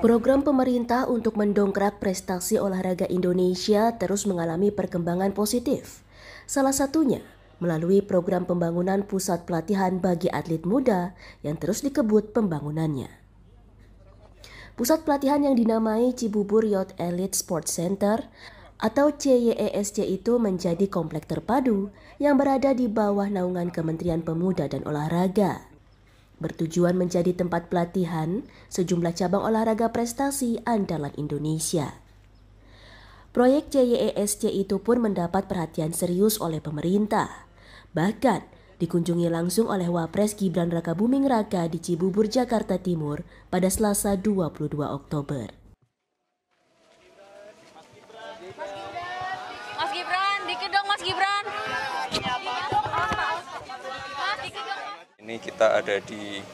Program pemerintah untuk mendongkrak prestasi olahraga Indonesia terus mengalami perkembangan positif. Salah satunya melalui program pembangunan pusat pelatihan bagi atlet muda yang terus dikebut pembangunannya. Pusat pelatihan yang dinamai Cibubur Youth Elite Sports Center atau CYESC e itu menjadi komplek terpadu yang berada di bawah naungan Kementerian Pemuda dan Olahraga bertujuan menjadi tempat pelatihan sejumlah cabang olahraga prestasi andalan Indonesia. Proyek JYESC itu pun mendapat perhatian serius oleh pemerintah. Bahkan dikunjungi langsung oleh Wapres Gibran Raka Buming Raka di Cibubur, Jakarta Timur pada Selasa 22 Oktober. Mas Gibran, dikit dong Mas Gibran. ini kita ada di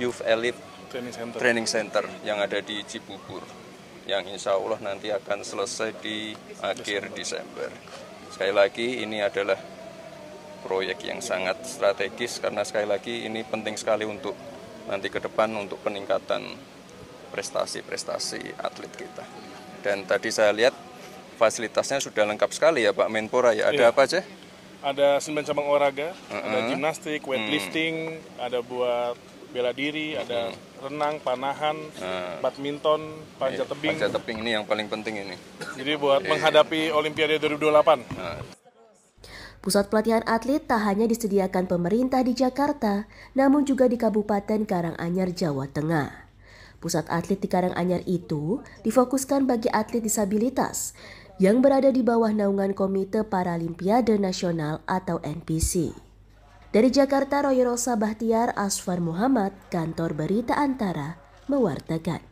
Youth Elite Training Center, Training Center yang ada di Cibubur yang insya Allah nanti akan selesai di akhir Desember. Sekali lagi ini adalah proyek yang sangat strategis karena sekali lagi ini penting sekali untuk nanti ke depan untuk peningkatan prestasi-prestasi atlet kita. Dan tadi saya lihat fasilitasnya sudah lengkap sekali ya Pak Menpora ya. Ada iya. apa aja? ada sembilan cabang olahraga, uh -huh. ada gimnastik, hmm. weightlifting, hmm. ada buat bela diri, hmm. ada renang, panahan, badminton, panjat iya, tebing. Panjat tebing ini yang paling penting ini. Jadi buat iya. menghadapi Olimpiade 2028. Pusat pelatihan atlet tak hanya disediakan pemerintah di Jakarta, namun juga di Kabupaten Karanganyar, Jawa Tengah. Pusat atlet di Karanganyar itu difokuskan bagi atlet disabilitas, yang berada di bawah naungan Komite Paralimpiade Nasional atau NPC. Dari Jakarta, Roy Rosa Bahtiar Asfar Muhammad, Kantor Berita Antara, mewartakan.